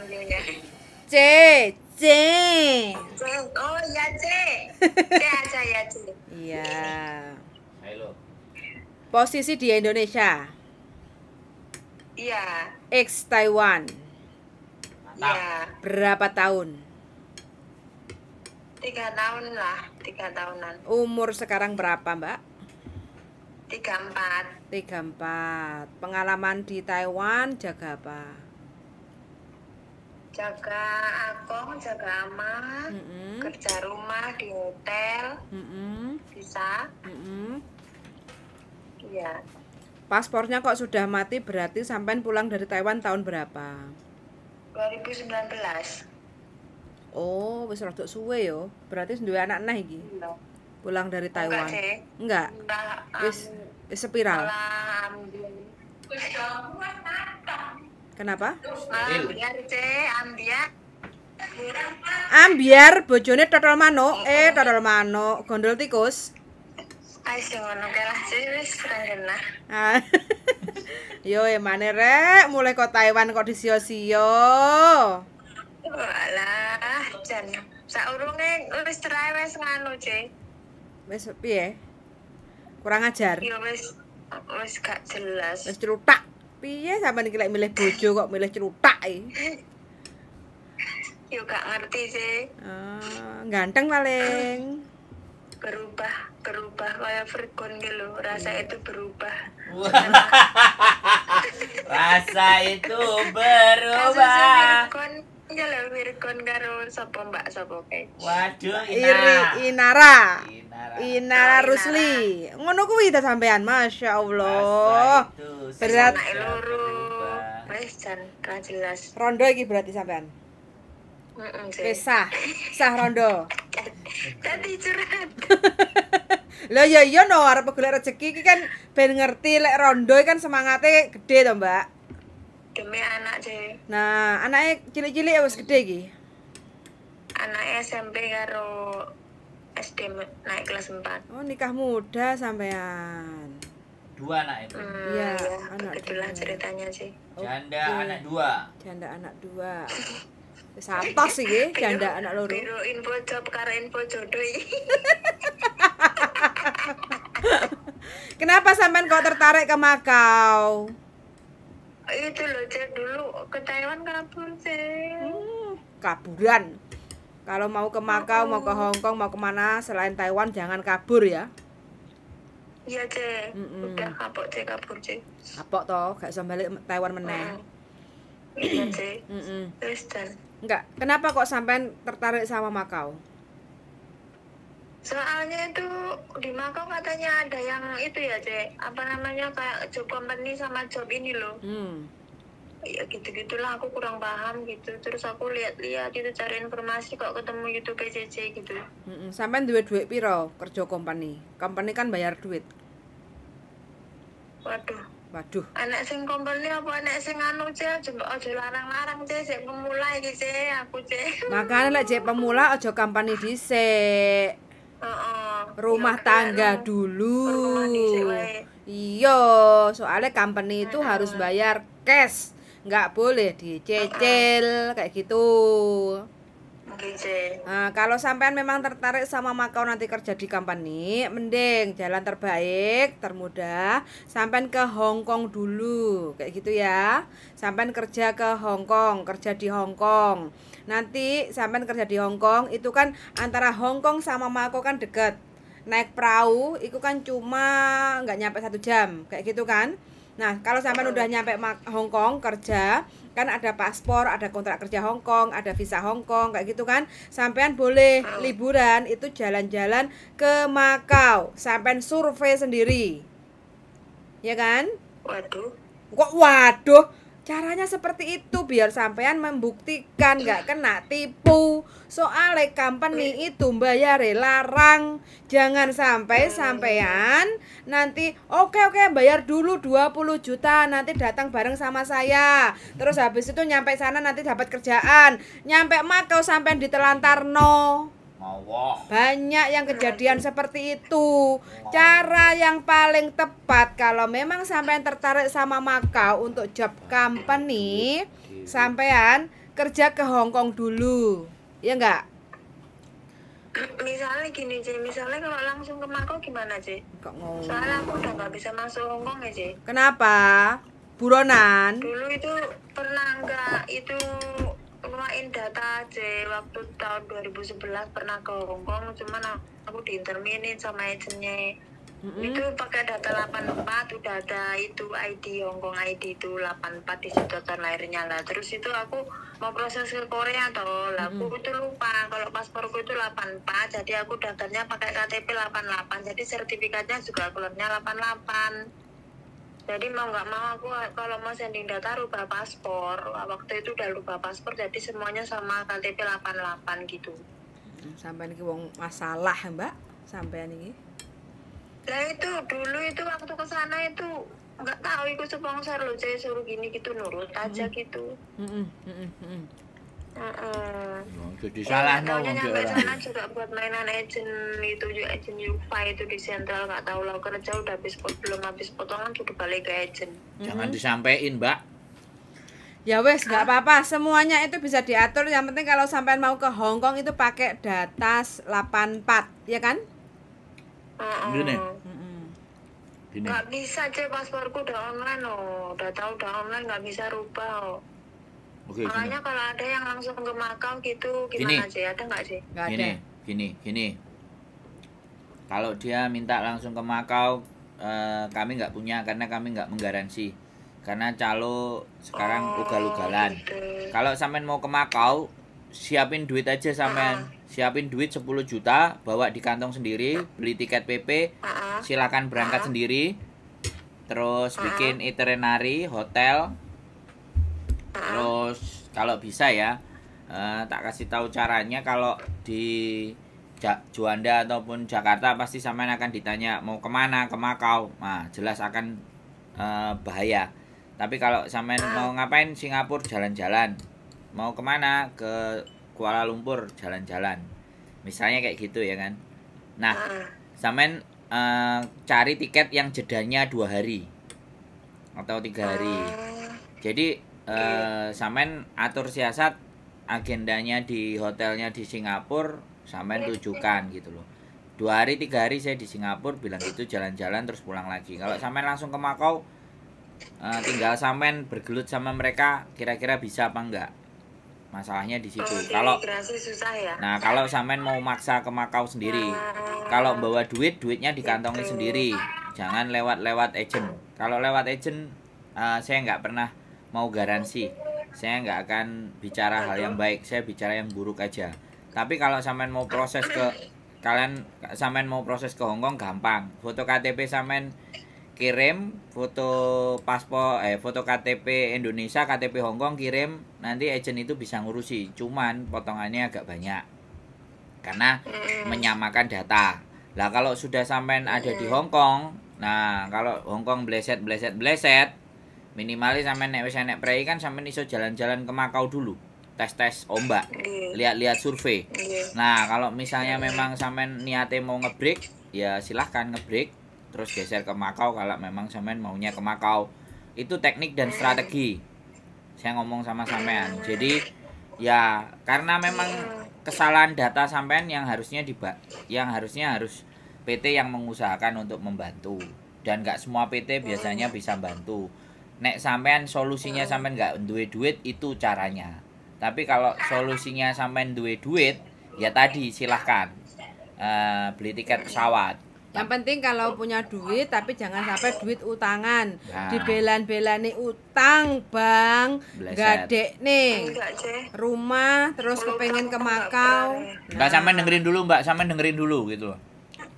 panggilnya C C C oh ya C C aja ya C iya halo posisi di Indonesia iya ex Taiwan iya berapa tahun tiga tahun lah tiga tahunan umur sekarang berapa mbak tiga empat tiga empat pengalaman di Taiwan jaga apa jaga akong jaga ama mm -hmm. kerja rumah di hotel mm -hmm. bisa mm -hmm. paspornya kok sudah mati berarti sampai pulang dari Taiwan tahun berapa 2019 oh wis rodok suwe yo berarti duwe anak neh iki iya. pulang dari Taiwan enggak wis um, wis spiral Kenapa? Ambiar C, ambiar. Ambiar bojone totol manuk, eh totol mano, gondol tikus. Ayo sing ngono lah, sih wis kenah. Ah. Yo emane eh, rek, mulai kok Taiwan kok disio-sio. Walah, jan. Saurunge wis cerai wis nganu, C. Wis piye? Kurang ajar. Yo wis wis gak jelas. Wis cerutak. Piye sampean iki lek milih bojo kok milih cerutak iki? E? Yo gak ngerti sih. Ah, ganteng paling. berubah berubah kayak fregon gitu rasa itu berubah rasa itu berubah ya Nyala Wirkon karo sapa Mbak sapa kae. Waduh Inara. Iri, Inara. Iri. Iya. Inara oh, Rusli. Ngono kuwi ta sampean, Masya Allah. Berat. Wis jan jelas. Rondo iki berarti sampean. Heeh. sah. Sah rondo. Tadi curhat. Lah ya iya no arep golek rezeki iki kan ben ngerti lek rondo kan semangatnya gede to, Mbak. Demi anak, cewek. Nah, anaknya cilik-cilik ya wis gede iki. Anaknya SMP karo SD naik kelas 4 oh nikah muda sampean dua hmm, iya, iya, anak itu iya hmm, ya, anak itulah dua. ceritanya sih janda anak dua janda anak dua Sampah sih ya, janda anak loro. Biro info job karena info jodoh. Kenapa sampean kok tertarik ke Makau? Itu loh, Cek. Dulu ke Taiwan kabur, sih. Hmm, kaburan. Kalau mau ke Makau, mau ke Hong Kong, mau kemana selain Taiwan jangan kabur ya. Iya cek, mm -mm. udah kapok cek kabur cek. Kapok toh, gak usah balik Taiwan meneh. Mm. Iya cek. Mm -mm. Terus dan. Enggak, kenapa kok sampai tertarik sama Makau? Soalnya itu di Makau katanya ada yang itu ya cek, apa namanya kayak job company sama job ini loh. Hmm ya gitu gitulah aku kurang paham gitu terus aku lihat-lihat gitu cari informasi kok ketemu YouTube PJJ gitu mm -mm. sampai duit duit piro kerja company company kan bayar duit waduh waduh anak sing company apa anak sing anu cek coba ojo larang-larang cek cek pemula gitu cek aku cek makanya lah cek pemula ojo company dhisik uh -uh. rumah ya, tangga kan, dulu rumah iya soalnya company itu harus bayar cash nggak boleh dicecil kayak gitu Nah, kalau sampean memang tertarik sama Makau nanti kerja di company, mending jalan terbaik, termudah, sampean ke Hong Kong dulu, kayak gitu ya. Sampean kerja ke Hong Kong, kerja di Hong Kong. Nanti sampean kerja di Hong Kong, itu kan antara Hong Kong sama Makau kan deket Naik perahu, itu kan cuma nggak nyampe satu jam, kayak gitu kan. Nah, kalau sampai udah nyampe Hong Kong kerja, kan ada paspor, ada kontrak kerja Hong Kong, ada visa Hong Kong kayak gitu kan. Sampean boleh liburan itu jalan-jalan ke Makau, sampean survei sendiri. Ya kan? Waduh. Kok waduh? Caranya seperti itu biar sampean membuktikan nggak kena tipu. Soalnya company itu bayar larang. Jangan sampai nah, sampean nanti oke okay, oke okay, bayar dulu 20 juta nanti datang bareng sama saya. Terus habis itu nyampe sana nanti dapat kerjaan. Nyampe Makau sampean ditelantar no. Banyak yang kejadian seperti itu. Cara yang paling tepat kalau memang sampean tertarik sama Makau untuk job company, sampean kerja ke Hong Kong dulu. Ya enggak? misalnya gini Cik. misalnya kalau langsung ke Makau gimana Cik? Kok ngomong? Soalnya aku udah gak bisa masuk Hong Kong ya Cik. Kenapa? Buronan? Dulu itu pernah enggak itu ngomongin data aja waktu tahun 2011 pernah ke Hong Kong cuman aku diinterminin sama agentnya Mm-hmm. Itu pakai data 84 udah ada itu ID Hong Kong ID itu 84 di situ kan lahirnya lah. Terus itu aku mau proses ke Korea toh. Lah mm-hmm. aku itu lupa kalau pasporku itu 84 jadi aku datanya pakai KTP 88. Jadi sertifikatnya juga keluarnya 88 jadi mau nggak mau aku kalau mau sending data rubah paspor waktu itu udah rubah paspor jadi semuanya sama KTP 88 gitu hmm, sampai ini wong masalah mbak sampai ini Nah itu dulu itu waktu ke sana itu nggak tahu ikut sponsor loh saya suruh gini gitu nurut aja mm -hmm. gitu mm -hmm. Mm -hmm. hmm, hmm jadi salah no wong juga buat mainan agent itu juga agent Yufa itu di sentral nggak tahu lah kerja udah habis belum habis potongan sudah balik ke agent mm-hmm. jangan mm -hmm. disampaikan mbak ya wes nggak ah. apa-apa semuanya itu bisa diatur yang penting kalau sampai mau ke Hong Kong itu pakai data 84 ya kan gini iya, gini nggak bisa cek pasporku udah online loh data udah online nggak bisa rubah Oke, Makanya kalau ada yang langsung ke Makau gitu gimana gini. sih? Ada nggak sih? Gak gini, ada. gini, gini. Kalau dia minta langsung ke Makau, eh, kami nggak punya karena kami nggak menggaransi. Karena calo sekarang oh, ugal-ugalan. Gitu. Kalau sampean mau ke Makau, siapin duit aja sampean. Uh ah. -huh. Siapin duit 10 juta, bawa di kantong sendiri, beli tiket PP, uh ah. -huh. silakan berangkat uh ah. -huh. sendiri. Terus bikin itinerary hotel. Terus kalau kalau bisa ya uh, tak kasih tahu caranya kalau di ja, Juanda ataupun Jakarta pasti sama akan ditanya mau kemana ke Makau nah jelas akan uh, bahaya tapi kalau sampean mau ngapain Singapura jalan-jalan mau kemana ke Kuala Lumpur jalan-jalan misalnya kayak gitu ya kan nah sampean uh, cari tiket yang jedanya dua hari atau tiga hari ah. jadi okay. Eh, samen atur siasat agendanya di hotelnya di Singapura samen tujukan gitu loh dua hari tiga hari saya di Singapura bilang gitu jalan-jalan terus pulang lagi kalau samen langsung ke Makau uh, tinggal samen bergelut sama mereka kira-kira bisa apa enggak masalahnya di situ. Oh, kalau susah ya. Nah, kalau samen mau maksa ke Makau sendiri. nah, kalau bawa duit, duitnya dikantongi gitu. sendiri. Jangan lewat-lewat agent. Kalau lewat agent uh, saya nggak pernah mau garansi saya nggak akan bicara hal yang baik saya bicara yang buruk aja tapi kalau samen mau proses ke kalian samen mau proses ke Hongkong gampang foto KTP sampean kirim foto paspor eh foto KTP Indonesia KTP Hongkong kirim nanti agent itu bisa ngurusi cuman potongannya agak banyak karena menyamakan data lah kalau sudah samen ada di Hongkong nah kalau Hongkong bleset bleset bleset minimalis sampe nek wis enek prei kan sampe iso jalan-jalan ke Makau dulu tes-tes ombak iya. lihat-lihat survei iya. nah kalau misalnya memang sampe niatnya mau ngebreak ya silahkan ngebreak terus geser ke Makau kalau memang sampean maunya ke Makau itu teknik dan strategi saya ngomong sama sampean jadi ya karena memang iya. kesalahan data sampean yang harusnya di yang harusnya harus PT yang mengusahakan untuk membantu dan nggak semua PT biasanya oh. bisa bantu nek sampean solusinya hmm. sampean nggak duit duit itu caranya tapi kalau solusinya sampean duit duit ya tadi silahkan uh, beli tiket pesawat yang penting kalau punya duit tapi jangan sampai duit utangan. Nah. Dibelan-belani utang, Bang. Gadek nih. Rumah terus kepengen ke Makau. Nah. Mbak sampean nah. dengerin dulu, Mbak. Sampean dengerin dulu gitu loh.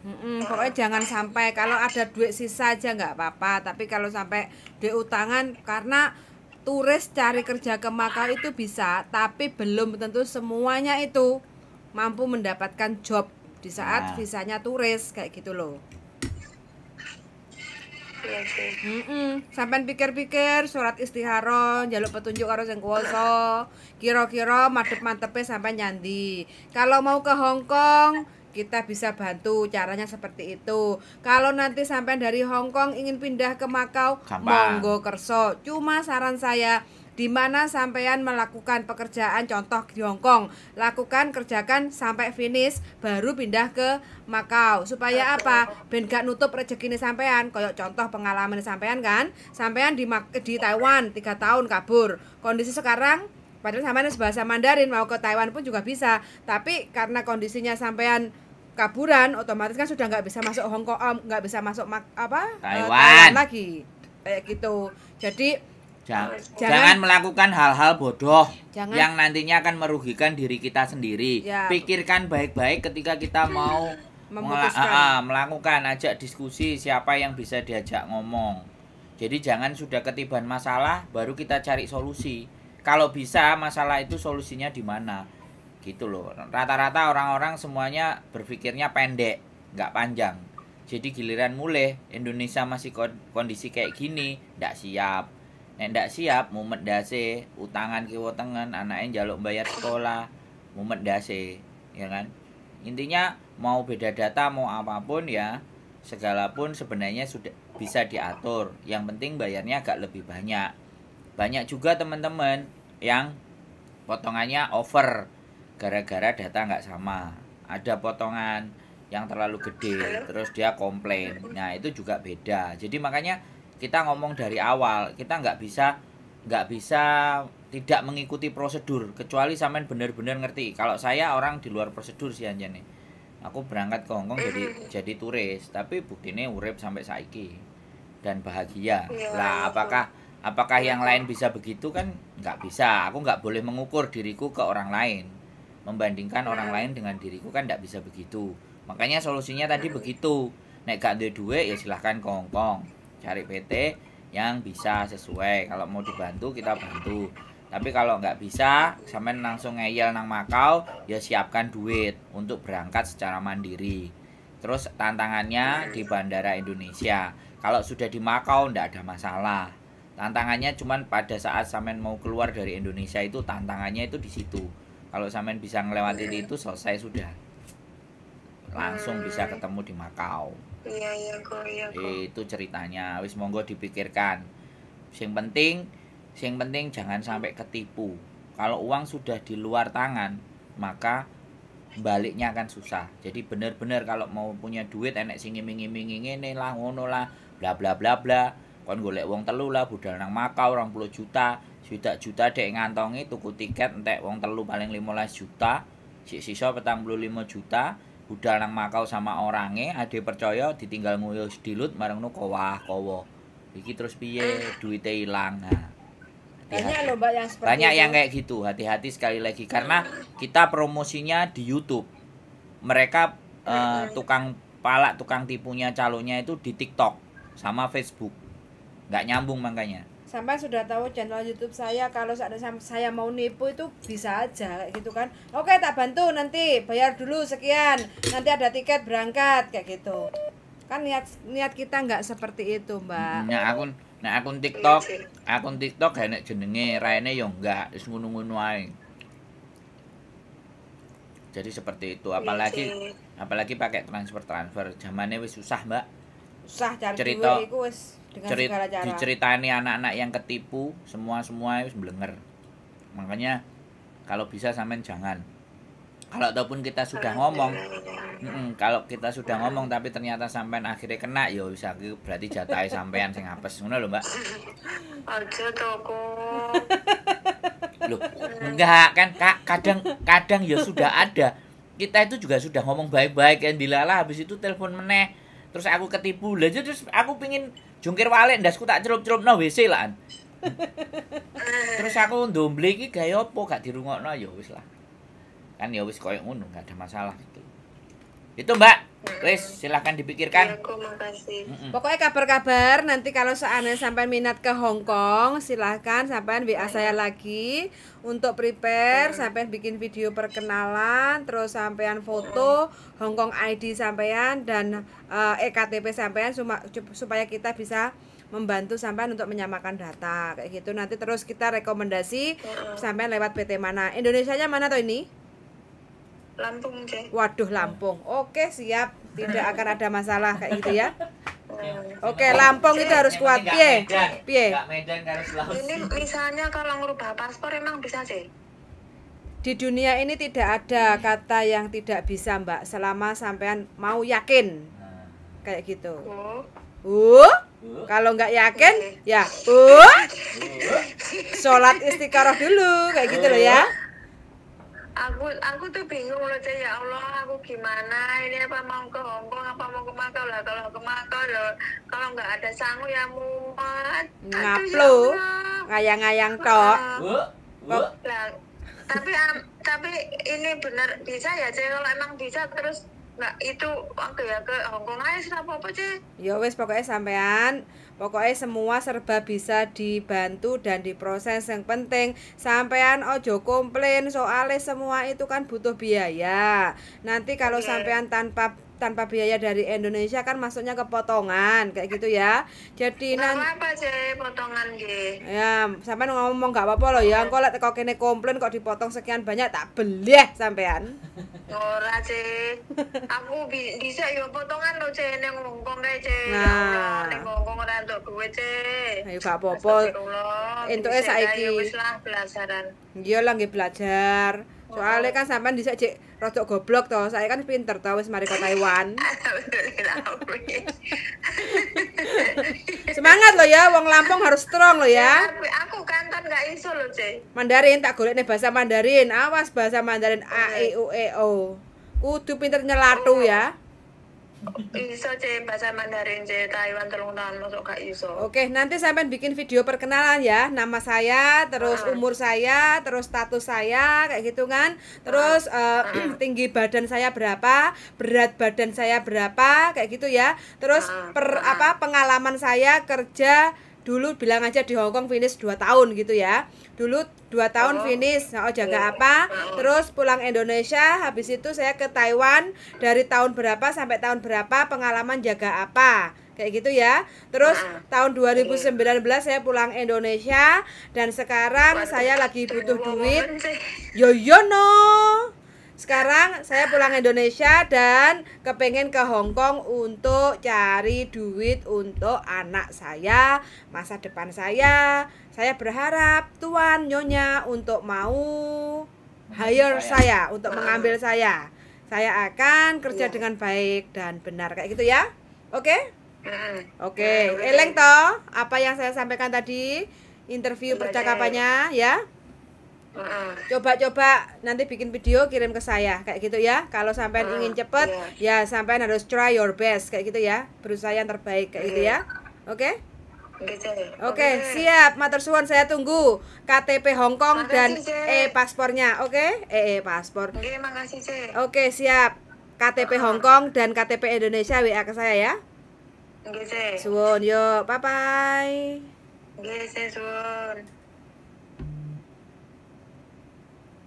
Mm-mm, pokoknya jangan sampai kalau ada duit sisa aja nggak apa-apa tapi kalau sampai duit utangan karena turis cari kerja ke Makau itu bisa tapi belum tentu semuanya itu mampu mendapatkan job di saat nah. visanya turis kayak gitu loh iya Mm -mm. Sampai pikir-pikir surat istiharoh, jaluk petunjuk harus yang kuoso kiro-kiro madep mantepnya sampai nyandi. Kalau mau ke Hongkong Kong, kita bisa bantu caranya seperti itu kalau nanti sampai dari Hong Kong ingin pindah ke Makau monggo kerso cuma saran saya di mana sampean melakukan pekerjaan contoh di Hong Kong lakukan kerjakan sampai finish baru pindah ke Makau supaya apa ben gak nutup rezeki ini sampean koyok contoh pengalaman sampean kan sampean di di Taiwan tiga tahun kabur kondisi sekarang Padahal sampean bahasa Mandarin mau ke Taiwan pun juga bisa, tapi karena kondisinya sampean kaburan, otomatis kan sudah nggak bisa masuk Hong Kong, nggak bisa masuk mak, apa eh, Taiwan. Uh, Taiwan lagi, kayak gitu. Jadi eh, jangan, jangan melakukan hal-hal bodoh jangan, yang nantinya akan merugikan diri kita sendiri. Ya. Pikirkan baik-baik ketika kita mau memutuskan. uh, melakukan ajak diskusi siapa yang bisa diajak ngomong. Jadi jangan sudah ketiban masalah baru kita cari solusi kalau bisa masalah itu solusinya di mana gitu loh rata-rata orang-orang semuanya berpikirnya pendek nggak panjang jadi giliran mulai Indonesia masih kondisi kayak gini ndak siap nek ndak siap mumet dase utangan kiwo tengen anaknya jaluk bayar sekolah mumet dase ya kan intinya mau beda data mau apapun ya segala pun sebenarnya sudah bisa diatur yang penting bayarnya agak lebih banyak banyak juga teman-teman yang potongannya over gara-gara data nggak sama ada potongan yang terlalu gede terus dia komplain nah itu juga beda jadi makanya kita ngomong dari awal kita nggak bisa nggak bisa tidak mengikuti prosedur kecuali sampean benar-benar ngerti kalau saya orang di luar prosedur sih aja nih aku berangkat ke Hongkong jadi jadi turis tapi buktinya urip sampai saiki dan bahagia lah iya, iya, iya. apakah apakah yang lain bisa begitu kan nggak bisa aku nggak boleh mengukur diriku ke orang lain membandingkan nah. orang hmm. lain dengan diriku kan nggak bisa begitu makanya solusinya tadi hmm. begitu naik gak ada duit ya silahkan kongkong Kong, cari PT yang bisa sesuai kalau mau dibantu kita bantu tapi kalau nggak bisa sampai langsung ngeyel nang Makau ya siapkan duit untuk berangkat secara mandiri terus tantangannya di Bandara Indonesia kalau sudah di Makau ndak ada masalah tantangannya cuman pada saat Samen mau keluar dari Indonesia itu tantangannya itu di situ kalau Samen bisa melewati hmm. Iya. itu selesai sudah langsung hmm. bisa ketemu di Makau iya iya kok iya kok itu ceritanya wis monggo dipikirkan sing penting sing penting jangan sampai ketipu kalau uang sudah di luar tangan maka baliknya akan susah jadi benar-benar kalau mau punya duit enek sing ngiming ngiming lah ngono lah bla bla bla bla kon golek wong telu lah budal nang Makau puluh juta juta juta dek ngantongi tuku tiket entek wong telu paling 15 juta si sisa petang puluh lima juta budal nang Makau sama orangnya, ade percaya ditinggal nguyus dilut marang nu kowah kowo iki terus piye duitnya hilang? nah banyak loh mbak yang banyak yang kayak gitu hati-hati sekali lagi karena kita promosinya di YouTube mereka uh, tukang palak tukang tipunya calonnya itu di TikTok sama Facebook nggak nyambung makanya sampai sudah tahu channel YouTube saya kalau saya mau nipu itu bisa aja kayak gitu kan oke tak bantu nanti bayar dulu sekian nanti ada tiket berangkat kayak gitu kan niat niat kita nggak seperti itu mbak nah akun nah akun TikTok akun TikTok enak jenenge raine yo enggak terus ngunu jadi seperti itu iya apalagi apalagi pakai transfer transfer zamannya wis susah mbak susah cari cerita wis dengan cerit diceritani anak-anak yang ketipu semua semua itu belenger makanya kalau bisa sampean jangan kalau ataupun kita sudah ngomong mm -mm, kalau kita sudah ngomong tapi ternyata sampean akhirnya kena ya bisa berarti jatah sampean sing apes ngono lho mbak aja toko loh enggak kan kak kadang kadang ya sudah ada kita itu juga sudah ngomong baik-baik yang dilala habis itu telepon meneh terus aku ketipu lah terus aku pingin jungkir balik, ndasku tak celup no WC lah. Terus aku ndomble iki gawe apa gak dirungokno ya wis lah. Kan ya wis koyo ngono, gak ada masalah gitu. Itu, Mbak. Wes, silahkan dipikirkan. Ya, aku makasih. Mm -mm. Pokoknya kabar-kabar nanti kalau seandainya sampai minat ke Hong Kong, silahkan sampai WA iya. saya lagi untuk prepare, sampai bikin video perkenalan, terus sampean foto Hong Kong ID sampean dan uh, eh, EKTP sampean supaya kita bisa membantu sampean untuk menyamakan data kayak gitu nanti terus kita rekomendasi sampean lewat PT mana Indonesianya mana tuh ini Lampung, Jay. Waduh, Lampung. Oke, siap. Tidak akan ada masalah kayak gitu ya. Oh. Oke, okay, Lampung itu harus kuat. Piye? Piye? Ini misalnya kalau ngubah paspor emang bisa sih? Di dunia ini tidak ada kata yang tidak bisa, Mbak, selama sampean mau yakin. Nah. Kayak gitu. Oh. Uh? uh, kalau nggak yakin, ya uh, uh? sholat istikharah dulu, kayak gitu loh ya. Uh? aku aku tuh bingung loh cah ya Allah aku gimana ini apa mau ke Hongkong apa mau ke Makau lah kalau ke Makau loh kalau nggak ada sangu ya muat ya ngaplo ngayang-ngayang kok, uh, tapi um, tapi ini benar bisa ya cah kalau emang bisa terus nggak itu waktu ya ke Hongkong aja sih apa apa sih ya wes pokoknya sampean pokoknya semua serba bisa dibantu dan diproses yang penting sampean ojo komplain soalnya semua itu kan butuh biaya nanti kalau okay. Iya. sampean tanpa tanpa biaya dari Indonesia kan masuknya ke potongan kayak gitu ya. Jadi nanti apa sih potongan gitu Ya, sampean ngomong nggak apa-apa loh ya. kalau kau kene komplain kok dipotong sekian banyak tak beli ya sampean. Ora, Ce. Aku bisa yo ya potongan lo, Ce, ning Hongkong kae, Ce. Nah, ya ning Hongkong ora entuk duwe, Ce. Ayo gak apa-apa. Entuke ya, saiki. Wis lah pelajaran. Iya lah nggih belajar. Soalnya kan sampean bisa cek rotok goblok toh. Saya kan pinter toh wis mari ke Taiwan. Semangat lo ya, wong Lampung harus strong lo ya. ya aku kan enggak iso lo, C. Mandarin tak golek nih bahasa Mandarin. Awas bahasa Mandarin A E U E O. Kudu pinter nyelatu oh. ya iso cek bahasa Mandarin cek Taiwan telung tahun masuk kak iso oke nanti sampai bikin video perkenalan ya nama saya terus ah. umur saya terus status saya kayak gitu kan terus uh. ah. Eh, ah. tinggi badan saya berapa berat badan saya berapa kayak gitu ya terus ah. per ah. apa pengalaman saya kerja dulu bilang aja di Hong Kong finish 2 tahun gitu ya. Dulu 2 tahun oh. finish. Nah, oh jaga oh. apa? Terus pulang Indonesia, habis itu saya ke Taiwan dari tahun berapa sampai tahun berapa pengalaman jaga apa? Kayak gitu ya. Terus ah. tahun 2019 saya pulang Indonesia dan sekarang saya lagi butuh duit. Yo no sekarang saya pulang Indonesia dan kepengen ke Hong Kong untuk cari duit untuk anak saya, masa depan saya. Saya berharap tuan nyonya untuk mau hire saya, untuk ah. mengambil saya. Saya akan kerja ya. dengan baik dan benar kayak gitu ya. Oke? Oke, nah, okay. eleng toh apa yang saya sampaikan tadi interview percakapannya ya. Coba-coba nanti bikin video kirim ke saya kayak gitu ya. Kalau sampean uh, ingin cepet yeah. ya sampean harus try your best kayak gitu ya. Berusaha yang terbaik kayak yeah. gitu ya. Iya. Oke? Okay? Oke, okay, siap. Matur suwun saya tunggu KTP Hongkong dan e paspornya. Oke? Okay? E, e paspor. Oke, makasih, Oke, okay, siap. KTP Hongkong dan KTP Indonesia WA ke saya ya. Oke, okay, Suwun, yuk. Bye bye. Oke, okay, suwun.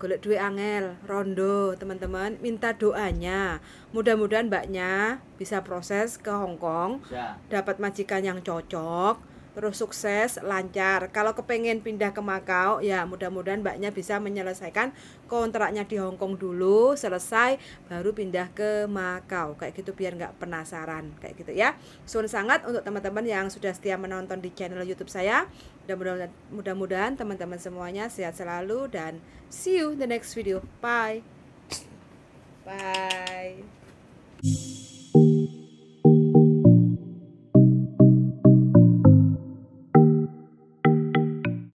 golek duit angel rondo teman-teman minta doanya mudah-mudahan mbaknya bisa proses ke Hong Kong ya. dapat majikan yang cocok terus sukses lancar kalau kepengen pindah ke Makau ya mudah-mudahan mbaknya bisa menyelesaikan kontraknya di Hong Kong dulu selesai baru pindah ke Makau kayak gitu biar nggak penasaran kayak gitu ya sun sangat untuk teman-teman yang sudah setia menonton di channel YouTube saya dan mudah-mudahan teman-teman semuanya sehat selalu dan see you in the next video. Bye. Bye.